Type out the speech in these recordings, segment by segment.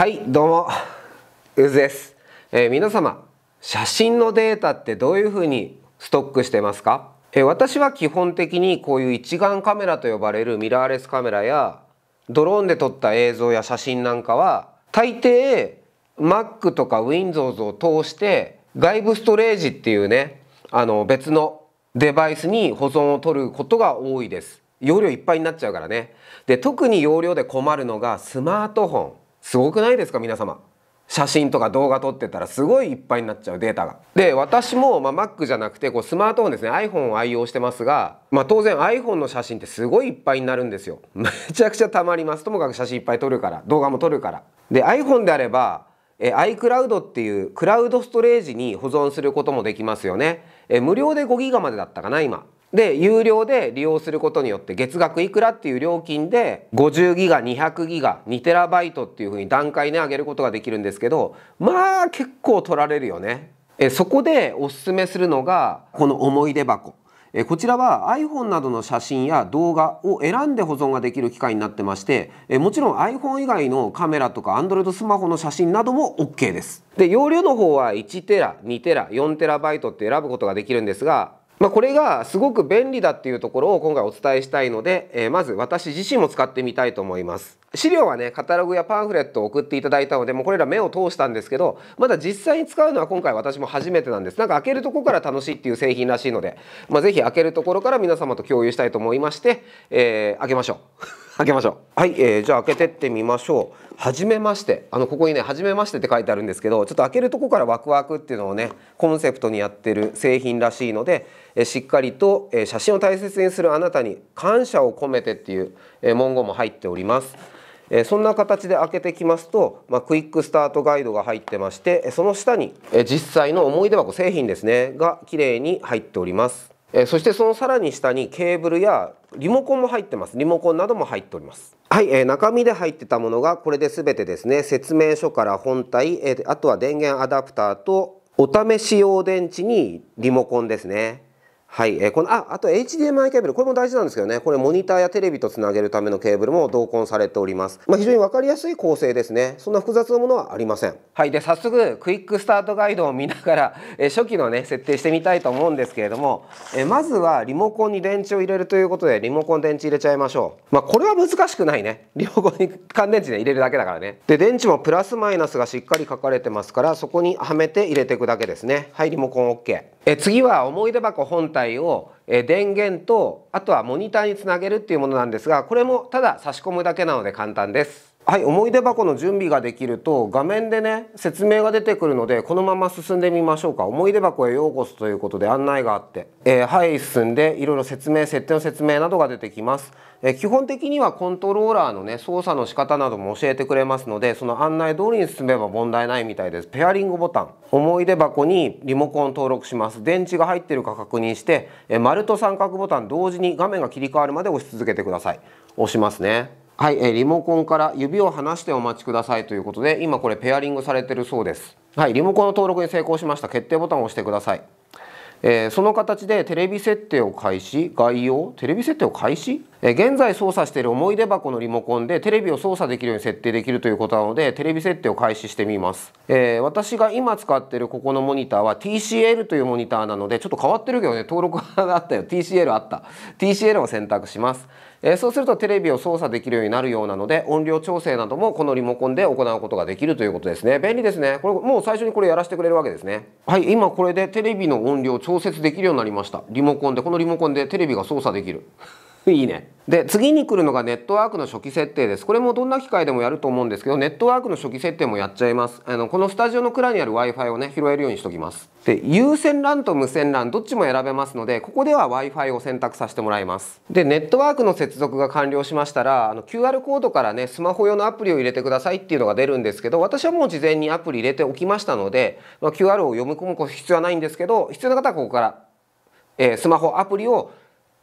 はいどうもうずです、えー、皆様写真のデータってどういうふうにストックしてますか、えー、私は基本的にこういう一眼カメラと呼ばれるミラーレスカメラやドローンで撮った映像や写真なんかは大抵 Mac とか Windows を通して外部ストレージっていうねあの別のデバイスに保存を取ることが多いです容量いっぱいになっちゃうからねで特に容量で困るのがスマートフォンすごくないですか皆様写真とか動画撮ってたらすごいいっぱいになっちゃうデータが。で私も、まあ、Mac じゃなくてこうスマートフォンですね iPhone を愛用してますが、まあ、当然 iPhone の写真ってすごいいっぱいになるんですよ。めちゃくちゃたまりますともかく写真いっぱい撮るから動画も撮るから。で iPhone であればえ iCloud っていうクラウドストレージに保存することもできますよね。え無料で5ギガまでだったかな今。で有料で利用することによって月額いくらっていう料金で50ギガ200ギガ2テラバイトっていうふうに段階で上げることができるんですけどまあ結構取られるよね。えそこでおすすめするのがこの思い出箱。えこちらは iPhone などの写真や動画を選んで保存ができる機械になってましてえもちろん iPhone 以外のカメラとか Android スマホの写真なども OK です。で容量の方は1テラ2テラ4テラバイトって選ぶことができるんですがまあ、これがすごく便利だっていうところを今回お伝えしたいので、えー、まず私自身も使ってみたいと思います。資料はね、カタログやパンフレットを送っていただいたので、もうこれら目を通したんですけど、まだ実際に使うのは今回私も初めてなんです。なんか開けるとこから楽しいっていう製品らしいので、まあ、ぜひ開けるところから皆様と共有したいと思いまして、えー、開けましょう。開けましょうはい、えー、じゃあ開けてってみましょうはじめましてあのここにね「はじめまして」って書いてあるんですけどちょっと開けるとこからワクワクっていうのをねコンセプトにやってる製品らしいので、えー、しっかりと、えー、写真を大切にするあなたに感謝を込めてっていう、えー、文言も入っております。えー、そんな形で開けてきますと、まあ、クイックスタートガイドが入ってましてその下に、えー、実際の思い出箱製品ですねが綺麗に入っております。えー、そしてそのさらに下にケーブルやリモコンも入ってますリモコンなども入っておりますはい、えー、中身で入ってたものがこれで全てですね説明書から本体、えー、あとは電源アダプターとお試し用電池にリモコンですねはい、えー、このああと HDMI ケーブルこれも大事なんですけどねこれモニターやテレビとつなげるためのケーブルも同梱されております、まあ、非常に分かりやすい構成ですねそんな複雑なものはありませんはいで早速クイックスタートガイドを見ながら、えー、初期のね設定してみたいと思うんですけれども、えー、まずはリモコンに電池を入れるということでリモコン電池入れちゃいましょうまあ、これは難しくないねリモコンに乾電池で入れるだけだからねで電池もプラスマイナスがしっかり書かれてますからそこにはめて入れていくだけですねはいリモコン OK え次は思い出箱本体体を電源とあとはモニターにつなげるっていうものなんですがこれもただ差し込むだけなので簡単です。はい思い出箱の準備ができると画面でね説明が出てくるのでこのまま進んでみましょうか思い出箱へようこそということで案内があって、えー、はい進んでいろいろ説明設定の説明などが出てきます、えー、基本的にはコントローラーのね操作の仕方なども教えてくれますのでその案内通りに進めば問題ないみたいですペアリングボタン思い出箱にリモコン登録します電池が入ってるか確認して、えー、丸と三角ボタン同時に画面が切り替わるまで押し続けてください押しますねはい、えー、リモコンから指を離してお待ちくださいということで今これペアリングされてるそうですはいリモコンの登録に成功しました決定ボタンを押してください、えー、その形でテレビ設定を開始概要テレビ設定を開始、えー、現在操作している思い出箱のリモコンでテレビを操作できるように設定できるということなのでテレビ設定を開始してみます、えー、私が今使ってるここのモニターは TCL というモニターなのでちょっと変わってるけどね登録があったよ TCL あった TCL を選択しますえー、そうするとテレビを操作できるようになるようなので音量調整などもこのリモコンで行うことができるということですね便利ですねこれもう最初にこれやらせてくれるわけですねはい今これでテレビの音量調節できるようになりましたリモコンでこのリモコンでテレビが操作できるいいね。で次に来るのがネットワークの初期設定です。これもどんな機械でもやると思うんですけどネットワークの初期設定もやっちゃいます。あのこのスタジオの蔵にある Wi-Fi をね拾えるようにしときます。で有線 LAN と無線 LAN どっちも選べますのでここでは Wi-Fi を選択させてもらいます。でネットワークの接続が完了しましたらあの QR コードからねスマホ用のアプリを入れてくださいっていうのが出るんですけど私はもう事前にアプリ入れておきましたので、まあ、QR を読み込む必要はないんですけど必要な方はここからえー、スマホアプリを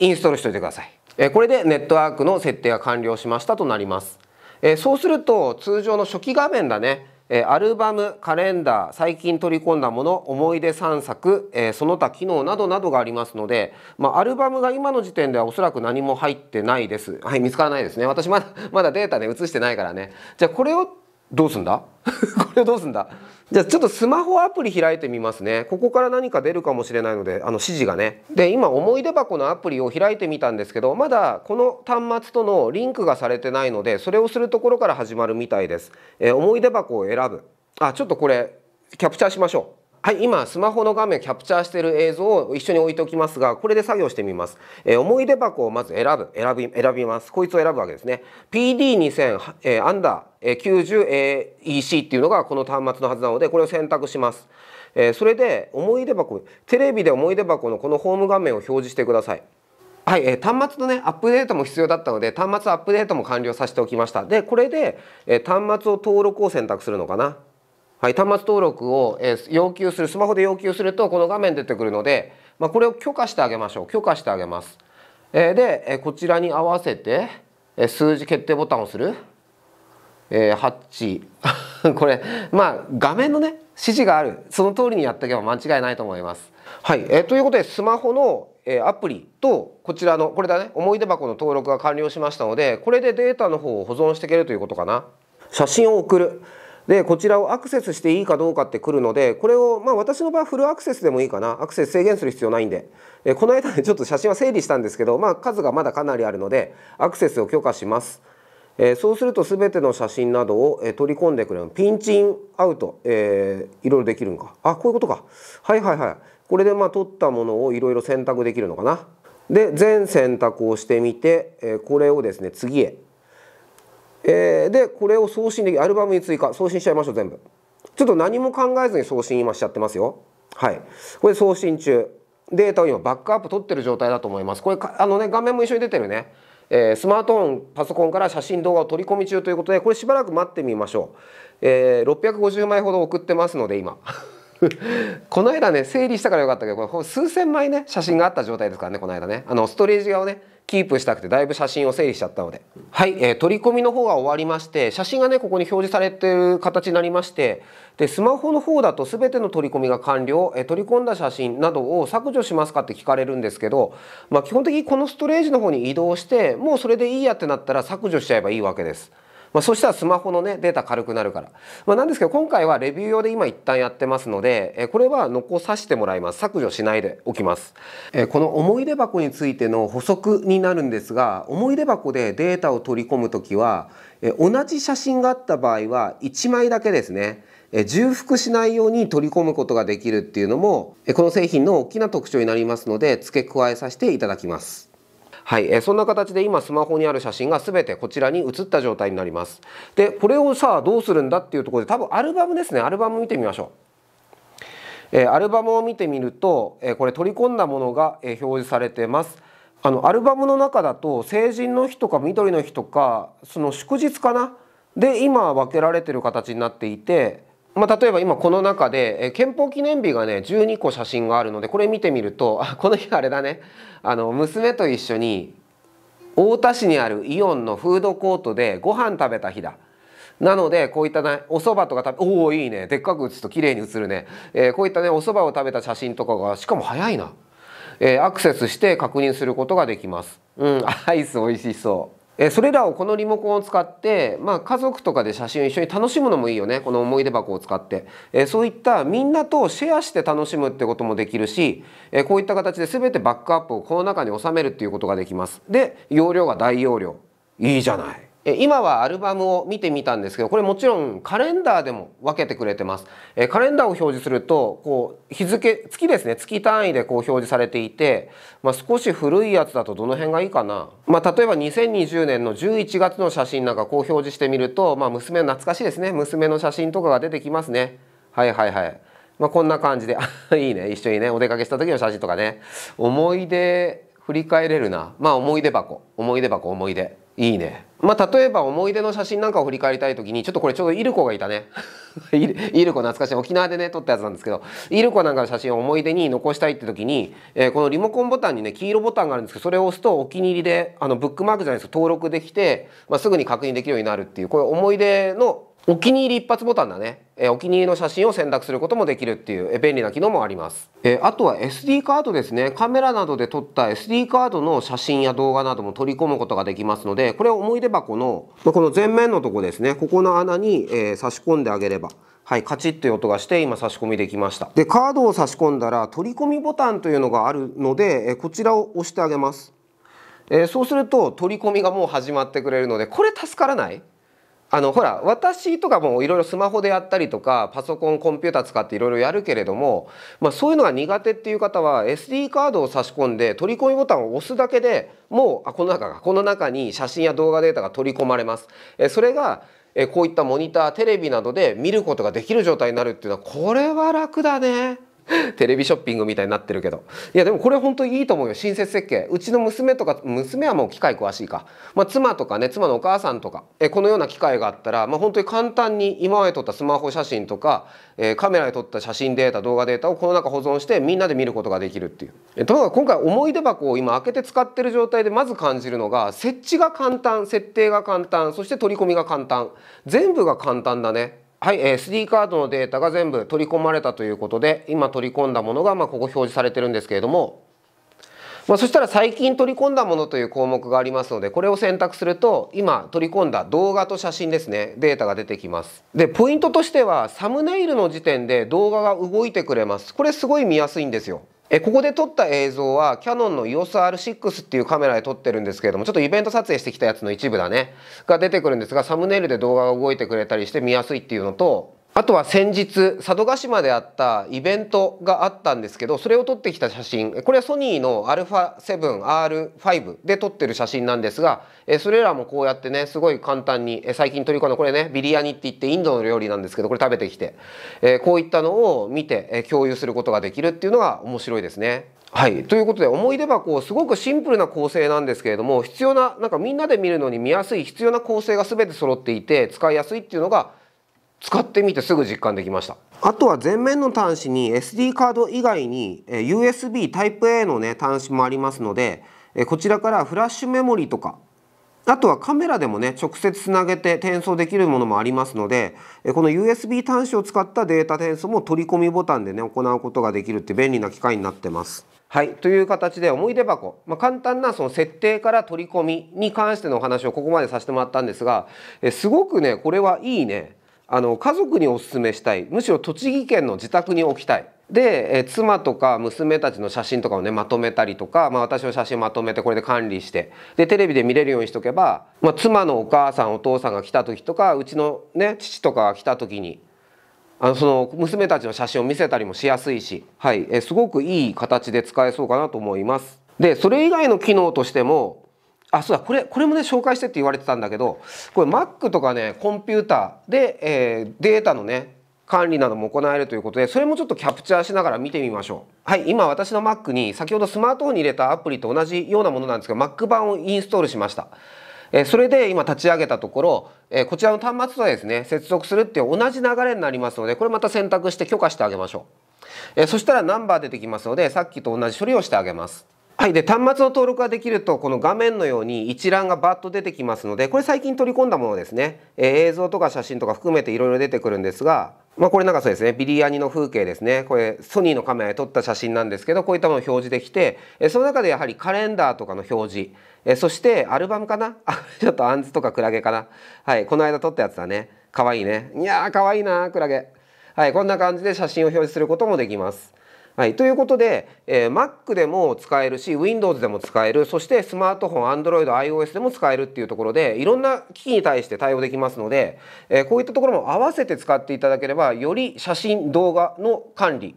インストールしておいてください、えこれでネットワークの設定が完了しましたとなります、えそうすると通常の初期画面だねアルバムカレンダー最近取り込んだもの思い出散策その他機能などなどがありますので、まあ、アルバムが今の時点ではおそらく何も入ってないですはい見つからないですね私まだまだデータで、ね、写してないからねじゃあこれをどうすんだ これどうすんだじゃあちょっとスマホアプリ開いてみますね。ここから何か出るかもしれないので、あの指示がね。で、今思い出箱のアプリを開いてみたんですけど、まだこの端末とのリンクがされてないので、それをするところから始まるみたいです。えー、思い出箱を選ぶ。あ、ちょっとこれ、キャプチャーしましょう。はい今スマホの画面キャプチャーしている映像を一緒に置いておきますがこれで作業してみます、えー、思い出箱をまず選ぶ選び選びますこいつを選ぶわけですね PD2000、えアンダー 90EC a っていうのがこの端末のはずなのでこれを選択しますえそれで思い出箱テレビで思い出箱のこのホーム画面を表示してください。はい、えー、端末のねアップデートも必要だったので端末アップデートも完了させておきました。でこれで、えー、端末を登録を選択するのかな。はい、端末登録を、えー、要求するスマホで要求するとこの画面出てくるので、まあ、これを許可してあげましょう許可してあげます。えー、で、えー、こちらに合わせて、えー、数字決定ボタンを押する、えー、8 これまあ画面のね指示があるその通りにやっていけば間違いないと思います。はい、えー、ということでスマホの、えー、アプリとこちらのこれだね思い出箱の登録が完了しましたのでこれでデータの方を保存していけるということかな。写真を送るでこちらをアクセスしていいかどうかってくるのでこれをまあ私の場合フルアクセスでもいいかなアクセス制限する必要ないんでえこの間ちょっと写真は整理したんですけど、まあ、数がまだかなりあるのでアクセスを許可します。えそうすると全ての写真などを、え取り込んでくれるピンチンアウト、えいろいろできるんかあこういうことかはいはいはいこれでまあ撮ったものをいろいろ選択できるのかなで全選択をしてみて、えこれをですね次へえー、でこれを送信できるアルバムに追加送信しちゃいましょう全部ちょっと何も考えずに送信今しちゃってますよはいこれ送信中データを今バックアップ取ってる状態だと思いますこれあのね画面も一緒に出てるね、えー、スマートフォンパソコンから写真動画を取り込み中ということでこれしばらく待ってみましょう、えー、650枚ほど送ってますので今 この間ね整理したからよかったけどこれ数千枚ね写真があった状態ですからねこの間ねあのストレージ側ねキープしたくてだいぶ写真を整理しちゃったのではい、えー、取り込みの方が終わりまして写真がねここに表示されてる形になりましてでスマホの方だと全ての取り込みが完了、えー、取り込んだ写真などを削除しますかって聞かれるんですけど、まあ、基本的にこのストレージの方に移動してもうそれでいいやってなったら削除しちゃえばいいわけです。まあ、そしたらスマホのねデータ軽くなるから、まあ、なんですけど今回はレビュー用で今一旦やってますので、えこれは残させてもらいます削除しないでおきます、えこの思い出箱についての補足になるんですが思い出箱でデータを取り込む時は、え同じ写真があった場合は1枚だけですね重複しないように取り込むことができるっていうのもこの製品の大きな特徴になりますので付け加えさせていただきます。はい、えー、そんな形で今スマホにある写真が全てこちらに写った状態になりますでこれをさあどうするんだっていうところで多分アルバムですねアルバム見てみましょう、えアルバムを見てみると、えこれ取り込んだものが、え表示されてますあのアルバムの中だと成人の日とか緑の日とかその祝日かなで今分けられてる形になっていてまあ、例えば今この中で、え憲法記念日がね12個写真があるのでこれ見てみるとあこの日あれだねあの娘と一緒に太田市にあるイオンのフードコートでご飯食べた日だ。なのでこういったねお蕎麦とか食べおおいいねでっかく写すと綺麗に写るね、えー、こういったねお蕎麦を食べた写真とかがしかも早いな、えー、アクセスして確認することができます。うんアイス美味しそう。それらをこのリモコンを使って、まあ、家族とかで写真を一緒に楽しむのもいいよねこの思い出箱を使ってそういったみんなとシェアして楽しむってこともできるしこういった形で全てバックアップをこの中に収めるっていうことができます。で容量が大容量いいじゃない今はアルバムを見てみたんですけどこれもちろんカレンダーでも分けてくれてます。カレンダーを表示するとこう日付月ですね月単位でこう表示されていて、まあ、少し古いやつだとどの辺がいいかな、まあ、例えば2020年の11月の写真なんかこう表示してみると、まあ、娘懐かしいですね娘の写真とかが出てきますね。はいはいはい。まあ、こんな感じで いいね一緒にねお出かけした時の写真とかね思い出振り返れるなまあ思い出箱思い出箱思い出いいね。まあ、例えば思い出の写真なんかを振り返りたい時にちょっとこれちょうどイルコがいたね イルコ懐かしい沖縄でね撮ったやつなんですけどイルコなんかの写真を思い出に残したいって時に、えー、このリモコンボタンにね黄色ボタンがあるんですけどそれを押すとお気に入りであのブックマークじゃないですか登録できて、まあ、すぐに確認できるようになるっていうこれ思い出のお気に入り一発ボタンだね、えお気に入りの写真を選択することもできるっていう、え便利な機能もあります、えあとは SD カードですねカメラなどで撮った SD カードの写真や動画なども取り込むことができますのでこれを思い出箱の、まこの前面のとこですねここの穴に、え差し込んであげればはい、カチッという音がして今差し込みできましたでカードを差し込んだら取り込みボタンというのがあるので、えこちらを押してあげます、えそうすると取り込みがもう始まってくれるのでこれ助からないあのほら私とかもいろいろスマホでやったりとかパソコンコンピューター使っていろいろやるけれども、まあ、そういうのが苦手っていう方は SD カードを差し込んで取り込みボタンを押すだけでもうあこの中この中に写真や動画データが取り込まれます。えそれがえこういったモニターテレビなどで見ることができる状態になるっていうのはこれは楽だね。テレビショッピングみたいになってるけどいやでもこれ本当にいいと思うよ親切設計うちの娘とか娘はもう機械詳しいか、まあ、妻とかね妻のお母さんとかえこのような機械があったら、まあ、本当に簡単に今まで撮ったスマホ写真とか、えー、カメラで撮った写真データ動画データをこの中保存してみんなで見ることができるっていうえところが今回思い出箱を今開けて使ってる状態でまず感じるのが設置が簡単設定が簡単そして取り込みが簡単全部が簡単だねはい、SD カードのデータが全部取り込まれたということで今取り込んだものがまここ表示されてるんですけれども、まあ、そしたら最近取り込んだものという項目がありますのでこれを選択すると今取り込んだ動画と写真ですねデータが出てきます。でポイントとしてはサムネイルの時点で動画が動いてくれますこれすごい見やすいんですよ。えここで撮った映像はキヤノンの EOSR6 っていうカメラで撮ってるんですけれどもちょっとイベント撮影してきたやつの一部だねが出てくるんですがサムネイルで動画が動いてくれたりして見やすいっていうのとあとは先日佐渡島であったイベントがあったんですけどそれを撮ってきた写真これはソニーの α7R5 で撮ってる写真なんですがそれらもこうやってねすごい簡単に最近取り込んだこれねビリヤニって言ってインドの料理なんですけどこれ食べてきてこういったのを見て共有することができるっていうのが面白いですね。はい、ということで思い出箱すごくシンプルな構成なんですけれども必要ななんかみんなで見るのに見やすい必要な構成が全て揃っていて使いやすいっていうのが使ってみてすぐ実感できましたあとは前面の端子に SD カード以外に USB Type-A のね端子もありますのでこちらからフラッシュメモリとかあとはカメラでもね直接つなげて転送できるものもありますのでこの USB 端子を使ったデータ転送も取り込みボタンでね行うことができるって便利な機械になってます。はいという形で思い出箱、まあ、簡単なその設定から取り込みに関してのお話をここまでさせてもらったんですがすごくねこれはいいねあの家族におすすめしたいむしろ栃木県の自宅に置きたいで、え妻とか娘たちの写真とかをねまとめたりとか、まあ、私の写真まとめてこれで管理してでテレビで見れるようにしとけば、まあ、妻のお母さんお父さんが来た時とかうちの、ね、父とかが来た時にあのその娘たちの写真を見せたりもしやすいし、はいえすごくいい形で使えそうかなと思います。でそれ以外の機能としてもあそうだこれこれもね紹介してって言われてたんだけどこれ Mac とかねコンピューターで、えー、データのね管理なども行えるということでそれもちょっとキャプチャーしながら見てみましょうはい今私の Mac に先ほどスマートフォンに入れたアプリと同じようなものなんですけど Mac 版をインストールしましたえそれで今立ち上げたところ、えこちらの端末とはですね接続するっていう同じ流れになりますのでこれまた選択して許可してあげましょう、えそしたらナンバー出てきますのでさっきと同じ処理をしてあげますはい、で端末の登録ができるとこの画面のように一覧がバッと出てきますのでこれ最近取り込んだものですね、えー、映像とか写真とか含めていろいろ出てくるんですが、まあ、これなんかそうですねビリヤニの風景ですねこれソニーのカメラで撮った写真なんですけどこういったものを表示できて、えー、その中でやはりカレンダーとかの表示、えー、そしてアルバムかなあ ちょっとアンズとかクラゲかなはいこの間撮ったやつだねかわいいねいやーかわいいなクラゲはいこんな感じで写真を表示することもできます。はい、ということで、えー、Mac でも使えるし Windows でも使えるそしてスマートフォン Android、iOS でも使えるっていうところでいろんな機器に対して対応できますので、えー、こういったところも合わせて使っていただければより写真動画の管理、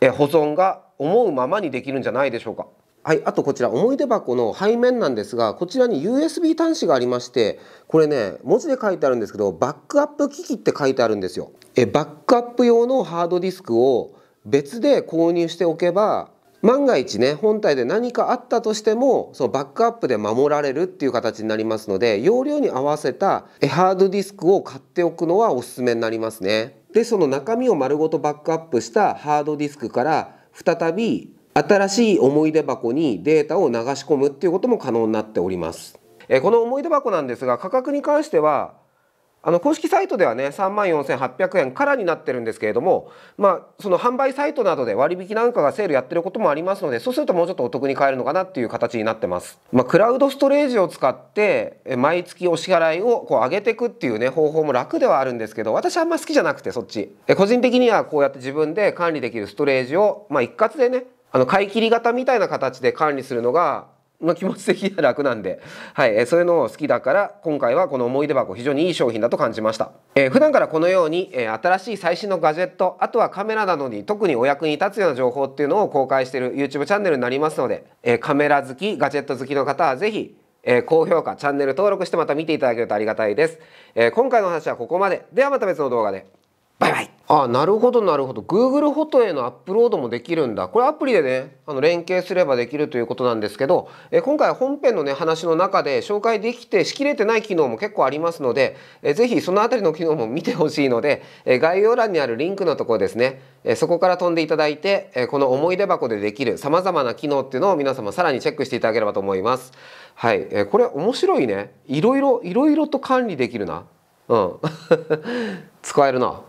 えー、保存が思うままにできるんじゃないでしょうか。はい、あとこちら思い出箱の背面なんですがこちらに USB 端子がありましてこれね文字で書いてあるんですけどバックアップ機器って書いてあるんですよえバックアップ用のハードディスクを別で購入しておけば万が一ね本体で何かあったとしてもそのバックアップで守られるっていう形になりますので容量に合わせたハードディスクを買っておくのはおすすめになりますね。でその中身を丸ごとバックアップしたハードディスクから再び新しい思い出箱にデータを流し込むっていうことも可能になっております。この思い出箱なんですが価格に関してはあの公式サイトではね3万4800円からになってるんですけれどもまあその販売サイトなどで割引なんかがセールやってることもありますのでそうするともうちょっとお得に買えるのかなっていう形になってます。まあ、クラウドストレージを使って毎月お支払いをこう上げていくっていうね方法も楽ではあるんですけど私あんま好きじゃなくてそっち。個人的にはこうやって自分で管理できるストレージを、まあ、一括でねあの買い切り型みたいな形で管理するのがの気持ち的には楽なんで、はい、えそういうのを好きだから今回はこの思い出箱非常にいい商品だと感じました、えー、普段からこのように、えー、新しい最新のガジェットあとはカメラなどに特にお役に立つような情報っていうのを公開している YouTube チャンネルになりますので、えー、カメラ好きガジェット好きの方は是非え高評価チャンネル登録してまた見ていただけるとありがたいです、え今回の話はここまでではまた別の動画でバイバイあなるほどなるほど Google フォトへのアップロードもできるんだこれアプリでねあの連携すればできるということなんですけどえ今回本編のね話の中で紹介できてしきれてない機能も結構ありますのでえぜひその辺りの機能も見てほしいのでえ概要欄にあるリンクのところですねえそこから飛んでいただいてえこの思い出箱でできるさまざまな機能っていうのを皆様さらにチェックしていただければと思いますはいえこれ面白いねいろいろいろいろと管理できるなうん 使えるな